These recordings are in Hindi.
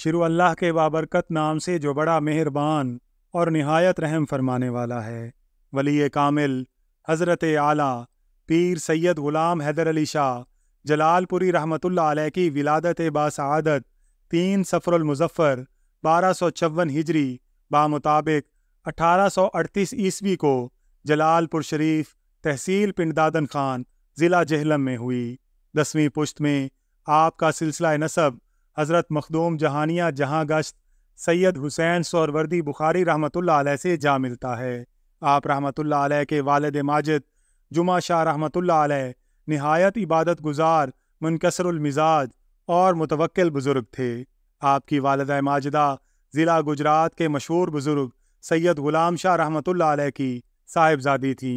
शुरू अल्लाह के बाबरकत नाम से जो बड़ा मेहरबान और नहायत रहम फरमाने वाला है वली कामिल हज़रत आला पीर सैयद ग़ुलाम हैदर अली शाह जलालपुरी रहमत आल की विलादत बासआदत तीन सफ़रमज़फ़र बारह सौ चौवन हिजरी बामुताबिक अठारह सौ अड़तीस ईस्वी को जलालपुर शरीफ तहसील पिंडदादन खान ज़िला जहलम में हुई दसवीं पुश्त में आपका सिलसिला नसब हज़रत मखदूम जहानिया जहाँ गश्त सैयद हुसैन सौरवर्दी बुखारी रहमतुल्लाह से जा मिलता है आप रहमत रहमतुल्लाह के वालद माजिद जुमा शाह रहमतुल्लाह नहायत इबादत गुजार मुनकसरमिजाज और मुतवक्ल बुज़ुर्ग थे आपकी वालद माजदा ज़िला गुजरात के मशहूर बुज़ुर्ग सैयद ग़ुलाम शाह रहमतुल्लाह की साहिबजादी थीं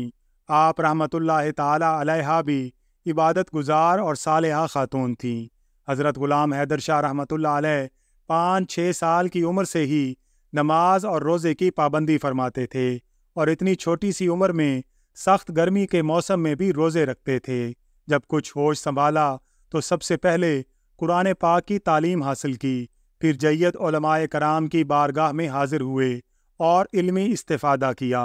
आप रहमतुल्लाह ताला भी इबादत गुजार और साल ख़ातून थीं हज़रत ग़ुलाम हैदर शाह रहमत पाँच छः साल की उम्र से ही नमाज और रोज़े की पाबंदी फरमाते थे और इतनी छोटी सी उम्र में सख्त गर्मी के मौसम में भी रोज़े रखते थे जब कुछ होश संभाला तो सबसे पहले कुरान पाक की तालीम हासिल की फिर जैत कराम की बारगाह में हाजिर हुए और इलमी इस्ता किया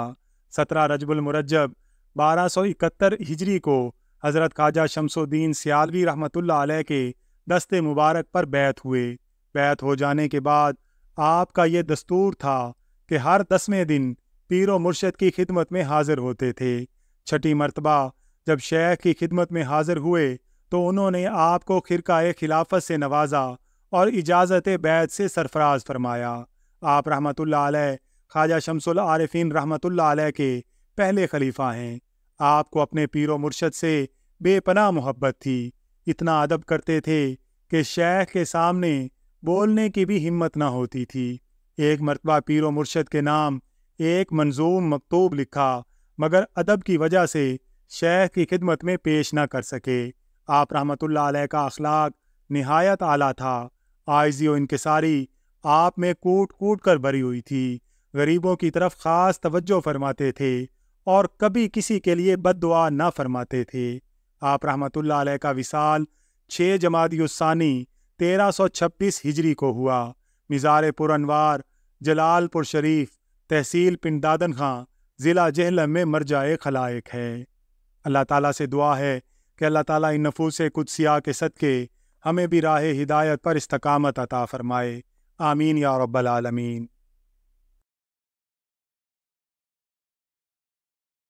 सत्रह रजबुलमरजब बारह सौ इकहत्तर हिजरी को हज़रत ख्वाजा शमसुद्दीन सियालवी रहमत के दस्ते मुबारक पर बैत हुए बैत हो जाने के बाद आपका ये दस्तूर था कि हर दसवें दिन पीर मुर्शद की खिदमत में हाजिर होते थे छठी मरतबा जब शेख की खिदमत में हाजिर हुए तो उन्होंने आपको खिरका खिलाफत से नवाजा और इजाज़त बैत से सरफराज फरमाया आप रहमत ख्वाजा शमसुल आरफीन रहमत के पहले खलीफा हैं आपको अपने पीर मुर्शद से बेपना मोहब्बत थी इतना अदब करते थे कि शेख के सामने बोलने की भी हिम्मत ना होती थी एक मरतबा पीर व मुर्शद के नाम एक मंजूम मकतूब लिखा मगर अदब की वजह से शेख की खिदमत में पेश ना कर सके आप रहमत का अखलाक नहायत आला था आयजी व इनकसारी आप में कूट कूट कर भरी हुई थी गरीबों की तरफ ख़ास तवज्जो फरमाते थे और कभी किसी के लिए बद दुआ ना फरमाते थे आप रहमतुल्लाह अलैह का विसाल छः जमादानी तेरह सौ छब्बीस हिजरी को हुआ मिजार अनवार जलालपुर शरीफ तहसील पिंडादन खां ज़िला जहलम में मरजाए खलायक है अल्लाह ताला से दुआ है कि अल्लाह ताला इन नफूस कुदसिया के सदक़े हमें भी राह हिदायत पर इस्तकामत अता फ़रमाए आमीन या रब्बल आलमीन